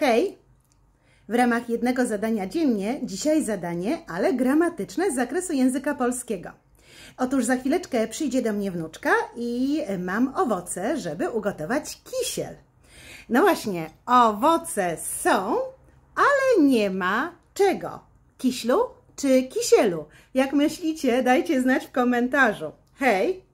Hej! W ramach jednego zadania dziennie, dzisiaj zadanie, ale gramatyczne z zakresu języka polskiego. Otóż za chwileczkę przyjdzie do mnie wnuczka i mam owoce, żeby ugotować kisiel. No właśnie, owoce są, ale nie ma czego. Kiślu czy kisielu? Jak myślicie, dajcie znać w komentarzu. Hej!